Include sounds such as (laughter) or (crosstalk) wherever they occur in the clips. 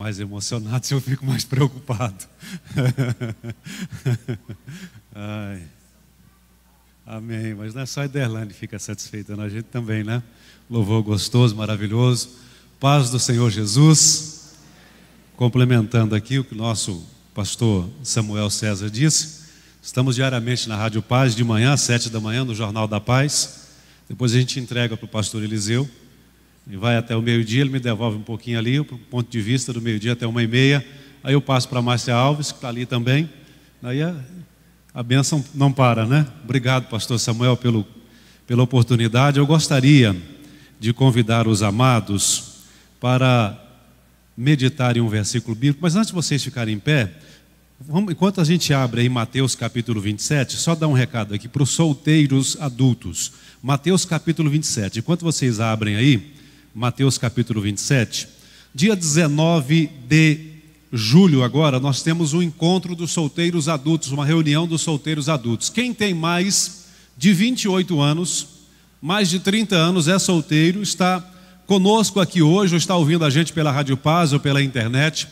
mais emocionado se eu fico mais preocupado. (laughs) Ai. Amém. Mas não é só a Ederlane fica satisfeita, não, a gente também, né? Louvor gostoso, maravilhoso. Paz do Senhor Jesus. Complementando aqui o que o nosso pastor Samuel César disse, estamos diariamente na Rádio Paz, de manhã, às sete da manhã, no Jornal da Paz. Depois a gente entrega para o pastor Eliseu vai até o meio-dia, ele me devolve um pouquinho ali, o ponto de vista do meio-dia até uma e meia. Aí eu passo para a Márcia Alves, que está ali também. Aí a, a bênção não para, né? Obrigado, pastor Samuel, pelo, pela oportunidade. Eu gostaria de convidar os amados para meditarem um versículo bíblico, mas antes de vocês ficarem em pé, vamos, enquanto a gente abre aí Mateus capítulo 27, só dar um recado aqui para os solteiros adultos. Mateus capítulo 27, enquanto vocês abrem aí, Mateus capítulo 27. Dia 19 de julho, agora, nós temos um encontro dos solteiros adultos, uma reunião dos solteiros adultos. Quem tem mais de 28 anos, mais de 30 anos, é solteiro, está conosco aqui hoje, ou está ouvindo a gente pela Rádio Paz ou pela internet.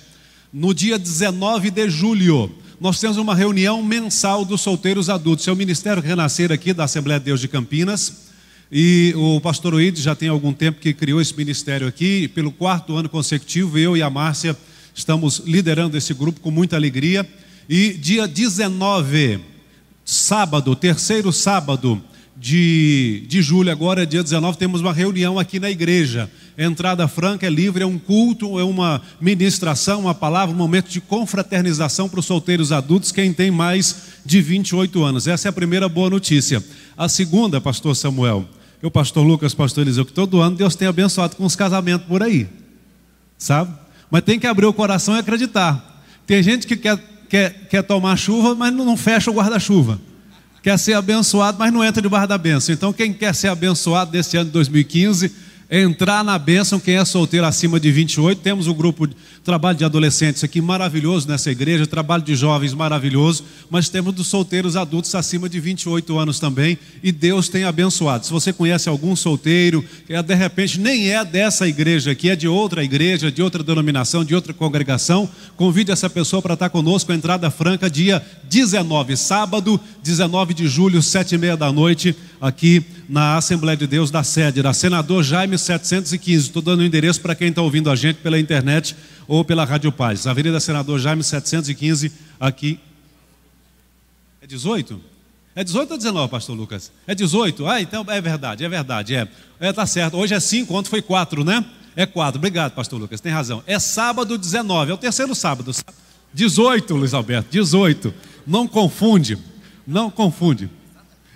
No dia 19 de julho, nós temos uma reunião mensal dos solteiros adultos. É o Ministério Renascer aqui da Assembleia de Deus de Campinas e o pastor Oide já tem algum tempo que criou esse ministério aqui, pelo quarto ano consecutivo, eu e a Márcia estamos liderando esse grupo com muita alegria. E dia 19, sábado, terceiro sábado de, de julho, agora dia 19, temos uma reunião aqui na igreja. Entrada franca, é livre, é um culto, é uma ministração, uma palavra, um momento de confraternização para os solteiros adultos, quem tem mais de 28 anos. Essa é a primeira boa notícia. A segunda, pastor Samuel, eu o pastor Lucas, pastor Eliseu, que todo ano Deus tem abençoado com os casamentos por aí, sabe? Mas tem que abrir o coração e acreditar. Tem gente que quer, quer, quer tomar chuva, mas não, não fecha o guarda-chuva. Quer ser abençoado, mas não entra debaixo da benção. Então, quem quer ser abençoado nesse ano de 2015, entrar na bênção. Quem é solteiro acima de 28, temos um grupo de trabalho de adolescentes aqui maravilhoso nessa igreja, trabalho de jovens maravilhoso, mas temos dos solteiros adultos acima de 28 anos também, e Deus tem abençoado. Se você conhece algum solteiro, que é, de repente nem é dessa igreja aqui, é de outra igreja, de outra denominação, de outra congregação, convide essa pessoa para estar conosco, entrada franca, dia 19, sábado, 19 de julho, sete e meia da noite aqui na Assembleia de Deus da sede, da Senador Jaime 715. Estou dando o endereço para quem está ouvindo a gente pela internet ou pela Rádio Paz. Avenida Senador Jaime 715, aqui. É 18? É 18 ou 19, pastor Lucas? É 18? Ah, então é verdade, é verdade, é. É, tá certo. Hoje é 5, ontem foi 4, né? É 4. Obrigado, pastor Lucas, tem razão. É sábado 19, é o terceiro sábado. 18, Luiz Alberto, 18. Não confunde, não confunde.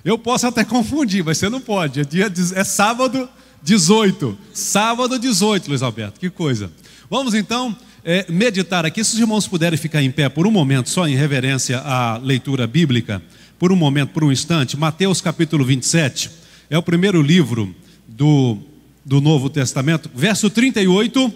Eu posso até confundir, mas você não pode. É, dia, é sábado 18. Sábado 18, Luiz Alberto, que coisa. Vamos então é, meditar aqui. Se os irmãos puderem ficar em pé por um momento, só em reverência à leitura bíblica, por um momento, por um instante, Mateus capítulo 27 é o primeiro livro do, do Novo Testamento, verso 38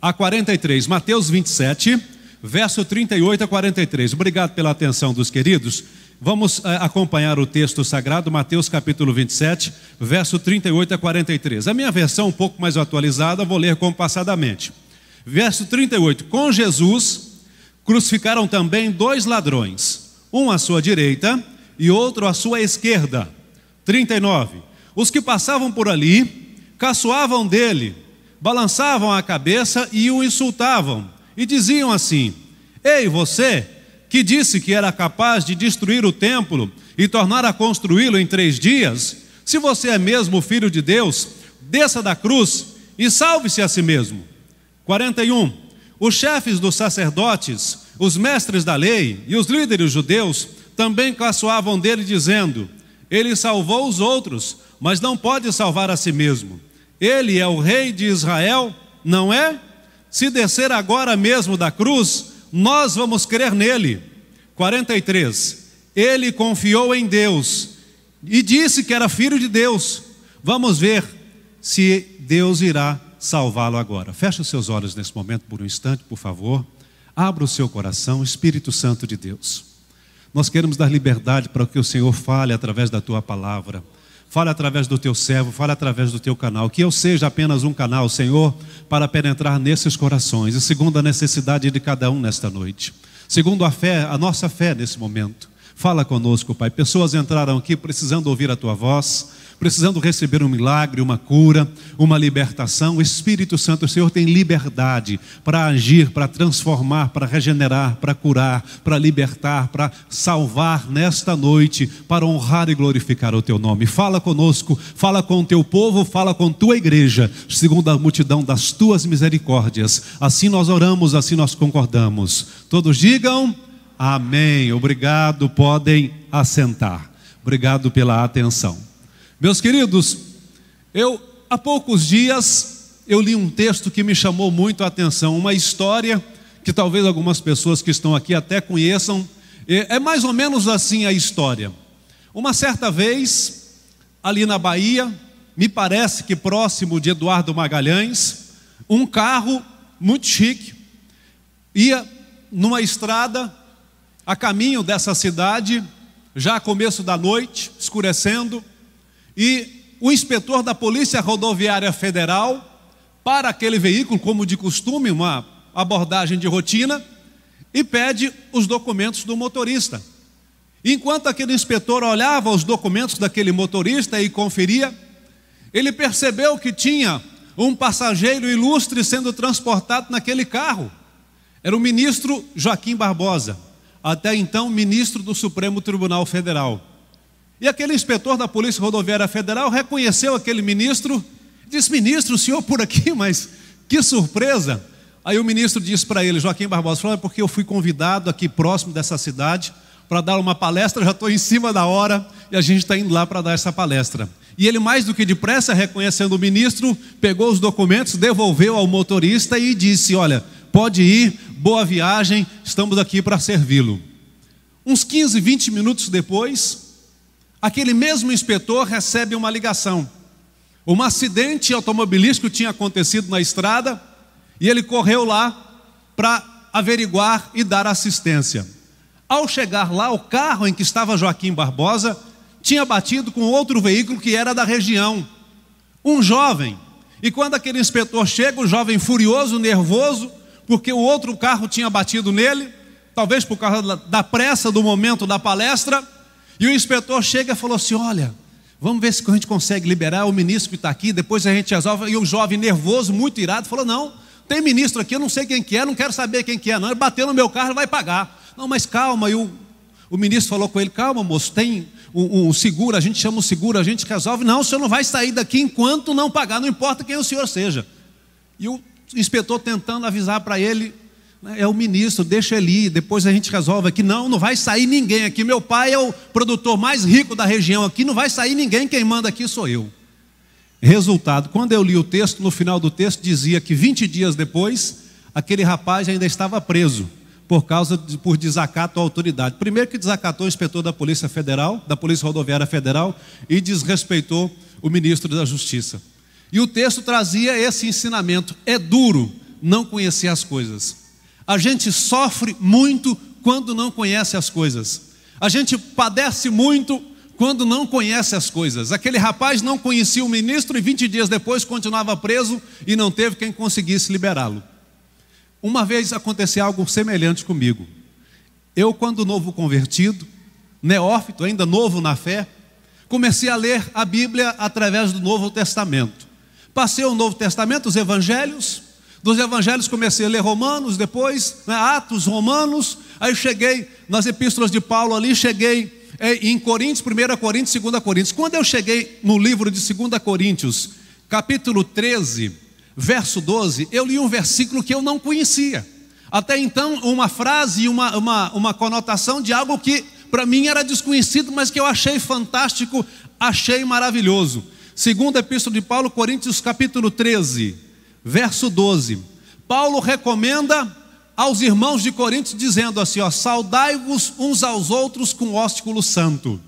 a 43. Mateus 27, verso 38 a 43. Obrigado pela atenção dos queridos. Vamos eh, acompanhar o texto sagrado, Mateus capítulo 27, verso 38 a 43. A minha versão, um pouco mais atualizada, vou ler compassadamente. Verso 38: Com Jesus crucificaram também dois ladrões, um à sua direita e outro à sua esquerda. 39: Os que passavam por ali caçoavam dele, balançavam a cabeça e o insultavam, e diziam assim: Ei, você que disse que era capaz de destruir o templo e tornar a construí-lo em três dias, se você é mesmo filho de Deus, desça da cruz e salve-se a si mesmo. 41. Os chefes dos sacerdotes, os mestres da lei e os líderes judeus também caçoavam dele, dizendo: Ele salvou os outros, mas não pode salvar a si mesmo. Ele é o rei de Israel, não é? Se descer agora mesmo da cruz, nós vamos crer nele 43. Ele confiou em Deus e disse que era filho de Deus. Vamos ver se Deus irá salvá-lo agora. Feche os seus olhos nesse momento por um instante, por favor. Abra o seu coração, Espírito Santo de Deus. Nós queremos dar liberdade para que o Senhor fale através da tua palavra. Fale através do teu servo, fale através do teu canal. Que eu seja apenas um canal, Senhor, para penetrar nesses corações. E segundo a necessidade de cada um nesta noite. Segundo a fé, a nossa fé nesse momento. Fala conosco, Pai. Pessoas entraram aqui precisando ouvir a tua voz, precisando receber um milagre, uma cura, uma libertação. O Espírito Santo, o Senhor, tem liberdade para agir, para transformar, para regenerar, para curar, para libertar, para salvar nesta noite, para honrar e glorificar o teu nome. Fala conosco, fala com o teu povo, fala com tua igreja, segundo a multidão das tuas misericórdias. Assim nós oramos, assim nós concordamos. Todos digam. Amém. Obrigado. Podem assentar. Obrigado pela atenção. Meus queridos, eu há poucos dias eu li um texto que me chamou muito a atenção, uma história que talvez algumas pessoas que estão aqui até conheçam. É mais ou menos assim a história. Uma certa vez, ali na Bahia, me parece que próximo de Eduardo Magalhães, um carro muito chique ia numa estrada a caminho dessa cidade, já começo da noite, escurecendo, e o inspetor da Polícia Rodoviária Federal, para aquele veículo, como de costume, uma abordagem de rotina, e pede os documentos do motorista. Enquanto aquele inspetor olhava os documentos daquele motorista e conferia, ele percebeu que tinha um passageiro ilustre sendo transportado naquele carro. Era o ministro Joaquim Barbosa até então ministro do Supremo Tribunal Federal. E aquele inspetor da Polícia Rodoviária Federal reconheceu aquele ministro, disse: Ministro, o senhor por aqui, (laughs) mas que surpresa! Aí o ministro disse para ele, Joaquim Barbosa, falou, é porque eu fui convidado aqui próximo dessa cidade para dar uma palestra, já estou em cima da hora e a gente está indo lá para dar essa palestra. E ele, mais do que depressa, reconhecendo o ministro, pegou os documentos, devolveu ao motorista e disse: Olha, pode ir, boa viagem, estamos aqui para servi-lo. Uns 15, 20 minutos depois, aquele mesmo inspetor recebe uma ligação. Um acidente automobilístico tinha acontecido na estrada e ele correu lá para averiguar e dar assistência. Ao chegar lá, o carro em que estava Joaquim Barbosa tinha batido com outro veículo que era da região. Um jovem. E quando aquele inspetor chega, o jovem furioso, nervoso, porque o outro carro tinha batido nele, talvez por causa da pressa do momento da palestra, e o inspetor chega e falou assim: Olha, vamos ver se a gente consegue liberar o ministro que está aqui, depois a gente resolve. E o jovem nervoso, muito irado, falou: Não, tem ministro aqui, eu não sei quem que é, não quero saber quem que é, não. Ele bateu no meu carro, vai pagar. Não, mas calma, e o, o ministro falou com ele: Calma, moço, tem um, um seguro, a gente chama o seguro, a gente resolve. Não, o senhor não vai sair daqui enquanto não pagar, não importa quem o senhor seja. E o inspetor tentando avisar para ele, né, é o ministro, deixa ele ir, depois a gente resolve aqui. Não, não vai sair ninguém aqui. Meu pai é o produtor mais rico da região aqui, não vai sair ninguém, quem manda aqui sou eu. Resultado, quando eu li o texto, no final do texto dizia que 20 dias depois, aquele rapaz ainda estava preso por causa de, por desacato à autoridade. Primeiro que desacatou o inspetor da Polícia Federal, da Polícia Rodoviária Federal e desrespeitou o ministro da Justiça. E o texto trazia esse ensinamento: é duro não conhecer as coisas. A gente sofre muito quando não conhece as coisas. A gente padece muito quando não conhece as coisas. Aquele rapaz não conhecia o ministro e 20 dias depois continuava preso e não teve quem conseguisse liberá-lo. Uma vez aconteceu algo semelhante comigo. Eu, quando novo convertido, neófito, ainda novo na fé, comecei a ler a Bíblia através do Novo Testamento. Passei o Novo Testamento, os Evangelhos. Dos Evangelhos comecei a ler Romanos, depois né, Atos Romanos. Aí cheguei nas Epístolas de Paulo ali, cheguei é, em Coríntios, 1 Coríntios, 2 Coríntios. Quando eu cheguei no livro de 2 Coríntios, capítulo 13, verso 12, eu li um versículo que eu não conhecia. Até então, uma frase e uma, uma, uma conotação de algo que para mim era desconhecido, mas que eu achei fantástico, achei maravilhoso. Segunda epístola de Paulo, Coríntios capítulo 13, verso 12. Paulo recomenda aos irmãos de Corinto dizendo assim, ó, saudai-vos uns aos outros com ósculo santo.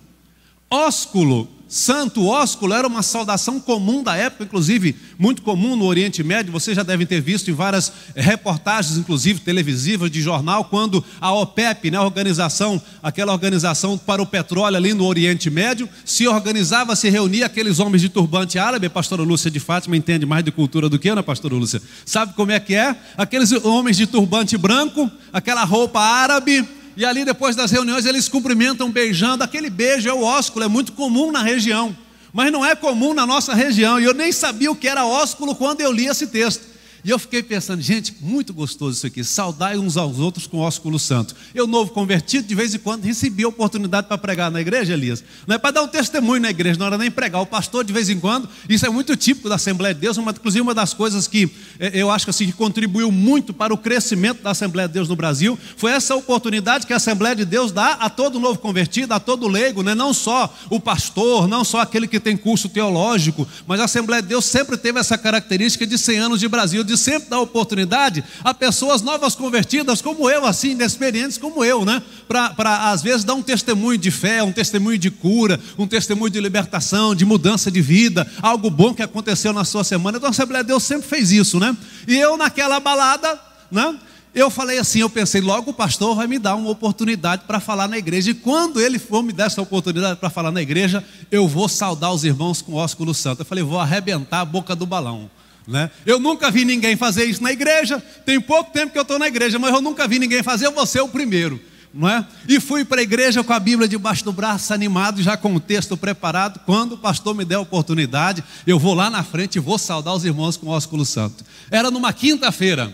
Ósculo Santo ósculo era uma saudação comum da época, inclusive muito comum no Oriente Médio. Vocês já devem ter visto em várias reportagens, inclusive televisivas, de jornal, quando a OPEP, né, a organização, aquela organização para o petróleo ali no Oriente Médio, se organizava, se reunia aqueles homens de turbante árabe. A pastora Lúcia de Fátima entende mais de cultura do que eu, né, pastora Lúcia? Sabe como é que é? Aqueles homens de turbante branco, aquela roupa árabe e ali depois das reuniões eles cumprimentam beijando. Aquele beijo é o ósculo, é muito comum na região, mas não é comum na nossa região. E eu nem sabia o que era ósculo quando eu li esse texto. E eu fiquei pensando, gente, muito gostoso isso aqui, saudai uns aos outros com o ósculo santo. Eu, novo convertido, de vez em quando recebi a oportunidade para pregar na igreja, Elias. Não é para dar um testemunho na igreja, não era nem pregar. O pastor, de vez em quando, isso é muito típico da Assembleia de Deus, uma, inclusive uma das coisas que eh, eu acho assim, que contribuiu muito para o crescimento da Assembleia de Deus no Brasil, foi essa oportunidade que a Assembleia de Deus dá a todo novo convertido, a todo leigo, né? não só o pastor, não só aquele que tem curso teológico, mas a Assembleia de Deus sempre teve essa característica de 100 anos de Brasil de sempre dar oportunidade a pessoas novas convertidas, como eu, assim, inexperientes como eu, né? Para, às vezes, dar um testemunho de fé, um testemunho de cura, um testemunho de libertação, de mudança de vida, algo bom que aconteceu na sua semana. Então, a Assembleia de Deus sempre fez isso, né? E eu, naquela balada, né? Eu falei assim, eu pensei, logo o pastor vai me dar uma oportunidade para falar na igreja. E quando ele for me dar essa oportunidade para falar na igreja, eu vou saudar os irmãos com ósculo santo. Eu falei, vou arrebentar a boca do balão. Né? Eu nunca vi ninguém fazer isso na igreja. Tem pouco tempo que eu estou na igreja, mas eu nunca vi ninguém fazer. Eu vou ser o primeiro. Não é? E fui para a igreja com a Bíblia debaixo do braço, animado, já com o texto preparado. Quando o pastor me der a oportunidade, eu vou lá na frente e vou saudar os irmãos com o ósculo santo. Era numa quinta-feira.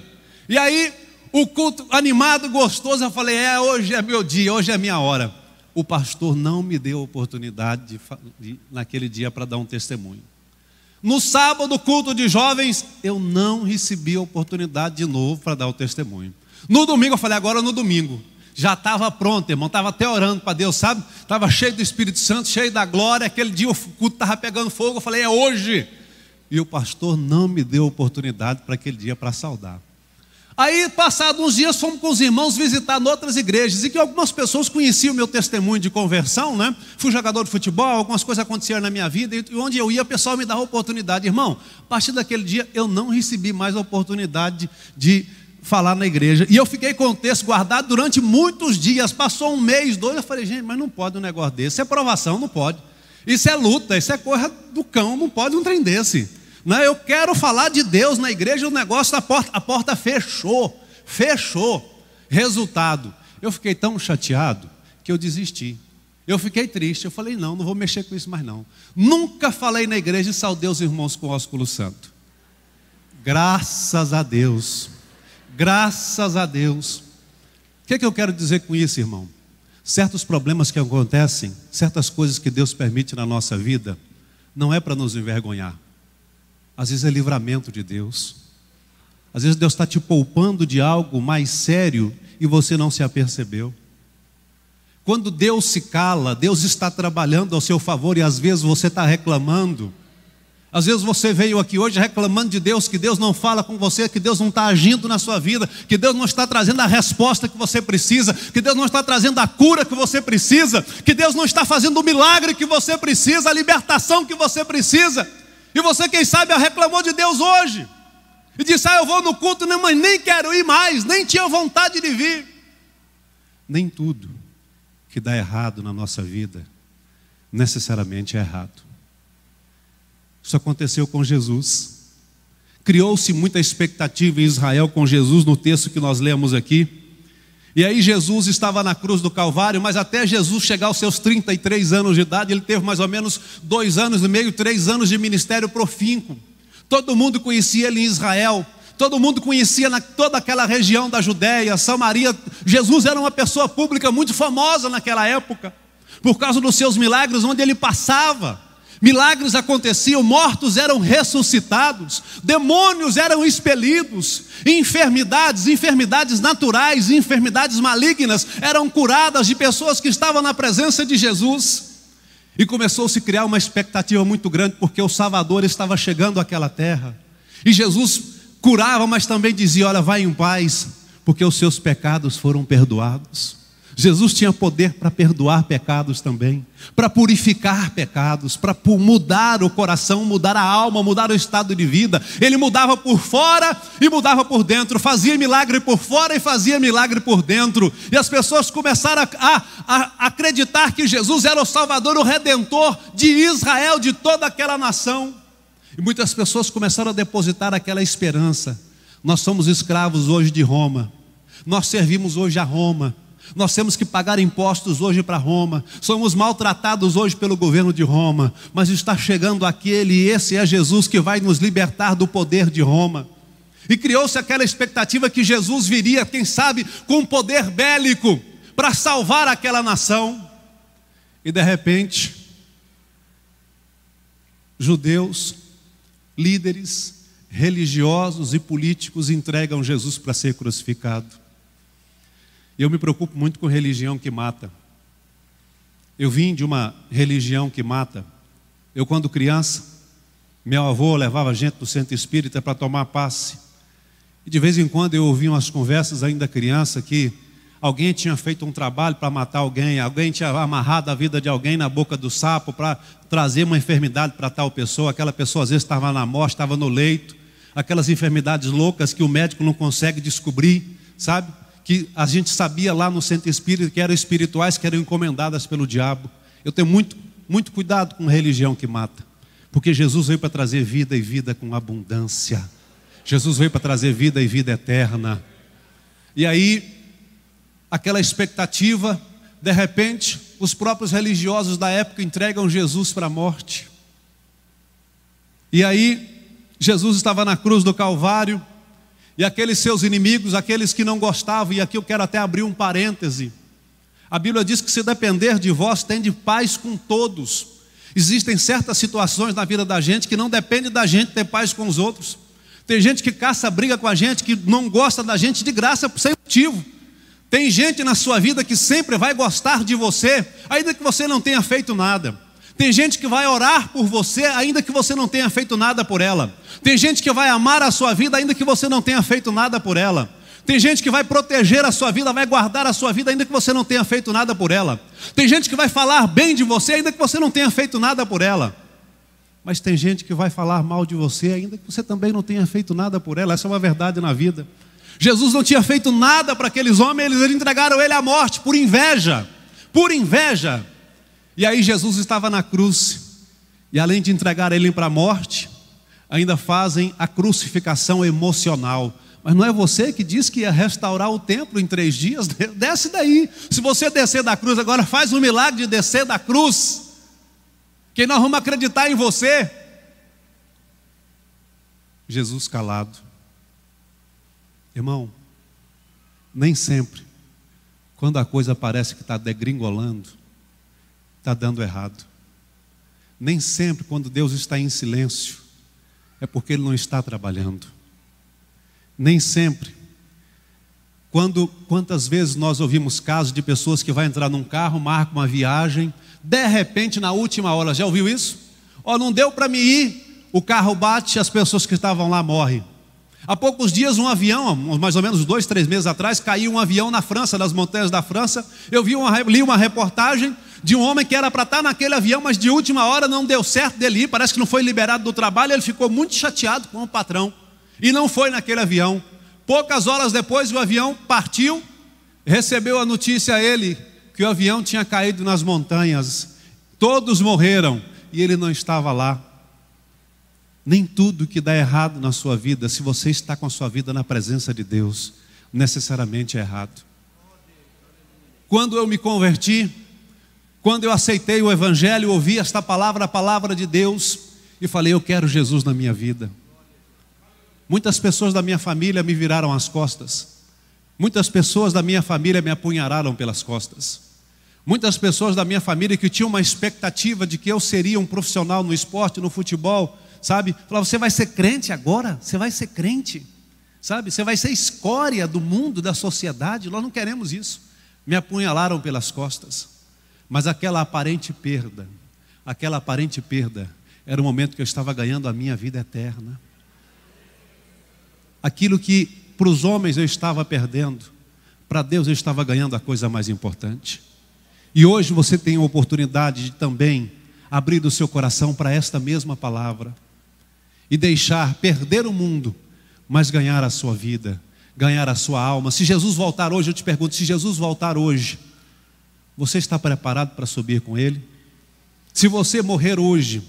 E aí, o culto animado, gostoso, eu falei: é, hoje é meu dia, hoje é minha hora. O pastor não me deu a oportunidade de, de, naquele dia para dar um testemunho. No sábado, culto de jovens, eu não recebi a oportunidade de novo para dar o testemunho. No domingo, eu falei, agora no domingo. Já estava pronto, irmão, estava até orando para Deus, sabe? Estava cheio do Espírito Santo, cheio da glória. Aquele dia o culto estava pegando fogo, eu falei, é hoje. E o pastor não me deu oportunidade para aquele dia para saudar. Aí, passados uns dias, fomos com os irmãos visitar outras igrejas e que algumas pessoas conheciam o meu testemunho de conversão, né? Fui jogador de futebol, algumas coisas aconteceram na minha vida e onde eu ia, o pessoal me dava oportunidade. Irmão, a partir daquele dia eu não recebi mais a oportunidade de, de falar na igreja. E eu fiquei com o texto guardado durante muitos dias, passou um mês, dois. Eu falei, gente, mas não pode um negócio desse. Isso é provação, não pode. Isso é luta, isso é coisa do cão, não pode um trem desse. Não, eu quero falar de Deus na igreja, o negócio da porta, a porta fechou, fechou. Resultado, eu fiquei tão chateado que eu desisti. Eu fiquei triste, eu falei, não, não vou mexer com isso mais não. Nunca falei na igreja e saudei os irmãos com o ósculo santo. Graças a Deus. Graças a Deus. O que, é que eu quero dizer com isso, irmão? Certos problemas que acontecem, certas coisas que Deus permite na nossa vida, não é para nos envergonhar. Às vezes é livramento de Deus. Às vezes Deus está te poupando de algo mais sério e você não se apercebeu. Quando Deus se cala, Deus está trabalhando ao seu favor e às vezes você está reclamando. Às vezes você veio aqui hoje reclamando de Deus, que Deus não fala com você, que Deus não está agindo na sua vida, que Deus não está trazendo a resposta que você precisa, que Deus não está trazendo a cura que você precisa, que Deus não está fazendo o milagre que você precisa, a libertação que você precisa. E você, quem sabe, reclamou de Deus hoje. E disse: Ah, eu vou no culto, mas nem quero ir mais, nem tinha vontade de vir. Nem tudo que dá errado na nossa vida necessariamente é errado. Isso aconteceu com Jesus. Criou-se muita expectativa em Israel com Jesus no texto que nós lemos aqui. E aí Jesus estava na cruz do Calvário, mas até Jesus chegar aos seus 33 anos de idade, ele teve mais ou menos dois anos e meio, três anos de ministério profínco. Todo mundo conhecia ele em Israel, todo mundo conhecia na, toda aquela região da Judéia, Samaria. Jesus era uma pessoa pública muito famosa naquela época, por causa dos seus milagres onde ele passava. Milagres aconteciam, mortos eram ressuscitados, demônios eram expelidos, enfermidades, enfermidades naturais, enfermidades malignas eram curadas de pessoas que estavam na presença de Jesus. E começou a se criar uma expectativa muito grande, porque o Salvador estava chegando àquela terra. E Jesus curava, mas também dizia: Olha, vai em paz, porque os seus pecados foram perdoados. Jesus tinha poder para perdoar pecados também, para purificar pecados, para mudar o coração, mudar a alma, mudar o estado de vida. Ele mudava por fora e mudava por dentro, fazia milagre por fora e fazia milagre por dentro. E as pessoas começaram a, a, a acreditar que Jesus era o Salvador, o Redentor de Israel, de toda aquela nação. E muitas pessoas começaram a depositar aquela esperança. Nós somos escravos hoje de Roma, nós servimos hoje a Roma nós temos que pagar impostos hoje para Roma, somos maltratados hoje pelo governo de Roma, mas está chegando aquele, e esse é Jesus que vai nos libertar do poder de Roma. E criou-se aquela expectativa que Jesus viria, quem sabe, com um poder bélico para salvar aquela nação. E de repente, judeus, líderes religiosos e políticos entregam Jesus para ser crucificado. Eu me preocupo muito com religião que mata. Eu vim de uma religião que mata. Eu, quando criança, meu avô levava gente do centro espírita para tomar passe. E de vez em quando eu ouvia umas conversas, ainda criança, que alguém tinha feito um trabalho para matar alguém, alguém tinha amarrado a vida de alguém na boca do sapo para trazer uma enfermidade para tal pessoa. Aquela pessoa às vezes estava na morte, estava no leito. Aquelas enfermidades loucas que o médico não consegue descobrir, sabe? que a gente sabia lá no centro espírita que eram espirituais que eram encomendadas pelo diabo. Eu tenho muito, muito cuidado com religião que mata, porque Jesus veio para trazer vida e vida com abundância. Jesus veio para trazer vida e vida eterna. E aí, aquela expectativa, de repente, os próprios religiosos da época entregam Jesus para a morte. E aí, Jesus estava na cruz do Calvário, e aqueles seus inimigos, aqueles que não gostavam, e aqui eu quero até abrir um parêntese. A Bíblia diz que se depender de vós, tende paz com todos. Existem certas situações na vida da gente que não depende da gente ter paz com os outros. Tem gente que caça briga com a gente, que não gosta da gente de graça, sem motivo. Tem gente na sua vida que sempre vai gostar de você, ainda que você não tenha feito nada. Tem gente que vai orar por você, ainda que você não tenha feito nada por ela. Tem gente que vai amar a sua vida, ainda que você não tenha feito nada por ela. Tem gente que vai proteger a sua vida, vai guardar a sua vida, ainda que você não tenha feito nada por ela. Tem gente que vai falar bem de você, ainda que você não tenha feito nada por ela. Mas tem gente que vai falar mal de você, ainda que você também não tenha feito nada por ela. Essa é uma verdade na vida. Jesus não tinha feito nada para aqueles homens, eles entregaram ele à morte por inveja. Por inveja. E aí Jesus estava na cruz, e além de entregar ele para a morte, ainda fazem a crucificação emocional. Mas não é você que diz que ia restaurar o templo em três dias? (laughs) Desce daí. Se você descer da cruz agora, faz um milagre de descer da cruz. Que nós vamos acreditar em você. Jesus calado. Irmão, nem sempre, quando a coisa parece que está degringolando, está dando errado. Nem sempre, quando Deus está em silêncio, é porque Ele não está trabalhando. Nem sempre. Quando, quantas vezes nós ouvimos casos de pessoas que vai entrar num carro, marca uma viagem, de repente, na última hora, já ouviu isso? Ó, oh, não deu para me ir, o carro bate, as pessoas que estavam lá morrem. Há poucos dias, um avião, mais ou menos dois, três meses atrás, caiu um avião na França, nas montanhas da França. Eu vi uma, li uma reportagem de um homem que era para estar tá naquele avião, mas de última hora não deu certo dele ir, parece que não foi liberado do trabalho, ele ficou muito chateado com o patrão e não foi naquele avião. Poucas horas depois o avião partiu, recebeu a notícia a ele que o avião tinha caído nas montanhas, todos morreram e ele não estava lá. Nem tudo que dá errado na sua vida, se você está com a sua vida na presença de Deus, necessariamente é errado. Quando eu me converti, quando eu aceitei o Evangelho, ouvi esta palavra, a palavra de Deus, e falei: Eu quero Jesus na minha vida. Muitas pessoas da minha família me viraram as costas. Muitas pessoas da minha família me apunhalaram pelas costas. Muitas pessoas da minha família que tinham uma expectativa de que eu seria um profissional no esporte, no futebol, sabe? Falaram: Você vai ser crente agora? Você vai ser crente? Sabe? Você vai ser escória do mundo, da sociedade? Nós não queremos isso. Me apunhalaram pelas costas. Mas aquela aparente perda, aquela aparente perda, era o momento que eu estava ganhando a minha vida eterna. Aquilo que para os homens eu estava perdendo, para Deus eu estava ganhando a coisa mais importante. E hoje você tem a oportunidade de também abrir o seu coração para esta mesma palavra e deixar perder o mundo, mas ganhar a sua vida, ganhar a sua alma. Se Jesus voltar hoje, eu te pergunto: se Jesus voltar hoje, você está preparado para subir com Ele? Se você morrer hoje,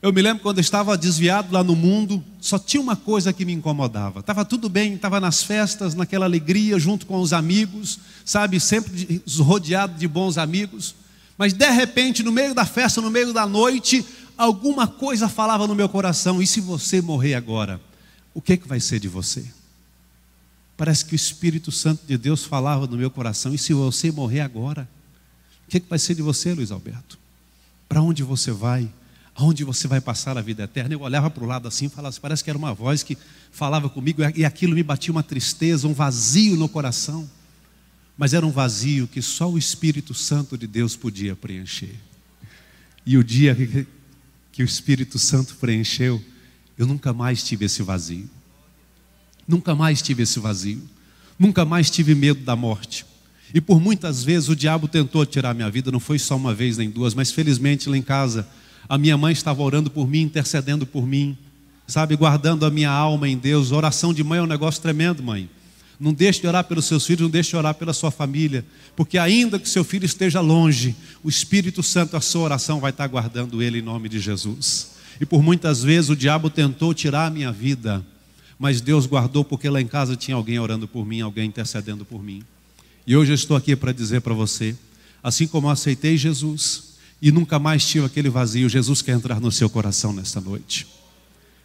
eu me lembro quando eu estava desviado lá no mundo, só tinha uma coisa que me incomodava. Estava tudo bem, estava nas festas, naquela alegria, junto com os amigos, sabe, sempre rodeado de bons amigos. Mas de repente, no meio da festa, no meio da noite, alguma coisa falava no meu coração: e se você morrer agora, o que, é que vai ser de você? Parece que o Espírito Santo de Deus falava no meu coração: e se você morrer agora? O que, é que vai ser de você, Luiz Alberto? Para onde você vai? Aonde você vai passar a vida eterna? Eu olhava para o lado assim e falava, assim, parece que era uma voz que falava comigo e aquilo me batia uma tristeza, um vazio no coração. Mas era um vazio que só o Espírito Santo de Deus podia preencher. E o dia que o Espírito Santo preencheu, eu nunca mais tive esse vazio. Nunca mais tive esse vazio. Nunca mais tive medo da morte. E por muitas vezes o diabo tentou tirar minha vida, não foi só uma vez nem duas, mas felizmente lá em casa a minha mãe estava orando por mim, intercedendo por mim, sabe, guardando a minha alma em Deus. oração de mãe é um negócio tremendo, mãe. Não deixe de orar pelos seus filhos, não deixe de orar pela sua família, porque ainda que seu filho esteja longe, o Espírito Santo, a sua oração vai estar guardando ele em nome de Jesus. E por muitas vezes o diabo tentou tirar a minha vida, mas Deus guardou porque lá em casa tinha alguém orando por mim, alguém intercedendo por mim. E hoje eu estou aqui para dizer para você, assim como eu aceitei Jesus e nunca mais tive aquele vazio, Jesus quer entrar no seu coração nesta noite.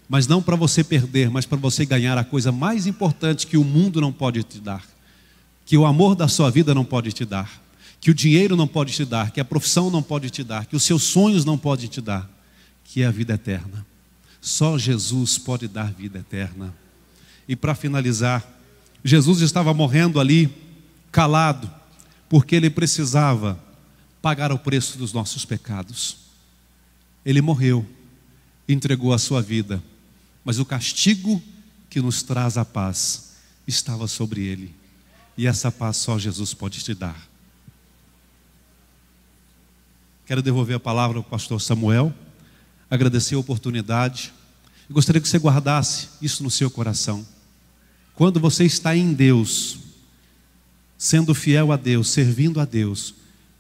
Mas não para você perder, mas para você ganhar a coisa mais importante que o mundo não pode te dar, que o amor da sua vida não pode te dar, que o dinheiro não pode te dar, que a profissão não pode te dar, que os seus sonhos não podem te dar, que é a vida eterna. Só Jesus pode dar vida eterna. E para finalizar, Jesus estava morrendo ali calado, porque ele precisava pagar o preço dos nossos pecados. Ele morreu, entregou a sua vida, mas o castigo que nos traz a paz estava sobre ele, e essa paz só Jesus pode te dar. Quero devolver a palavra ao pastor Samuel, agradecer a oportunidade. e gostaria que você guardasse isso no seu coração. Quando você está em Deus, sendo fiel a Deus, servindo a Deus,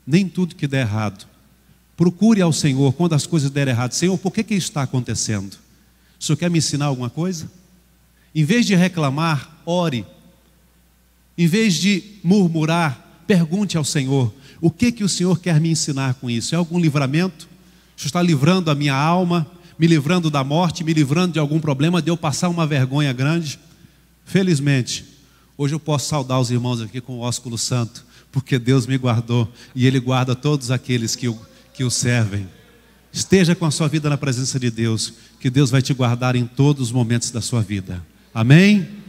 nem tudo que der errado. Procure ao Senhor quando as coisas der errado. Senhor, por que, que está acontecendo? O Senhor quer me ensinar alguma coisa? Em vez de reclamar, ore. Em vez de murmurar, pergunte ao Senhor: o que que o Senhor quer me ensinar com isso? É algum livramento? O está livrando a minha alma, me livrando da morte, me livrando de algum problema, de eu passar uma vergonha grande? Felizmente, Hoje eu posso saudar os irmãos aqui com o ósculo santo, porque Deus me guardou e Ele guarda todos aqueles que o, que o servem. Esteja com a sua vida na presença de Deus, que Deus vai te guardar em todos os momentos da sua vida. Amém?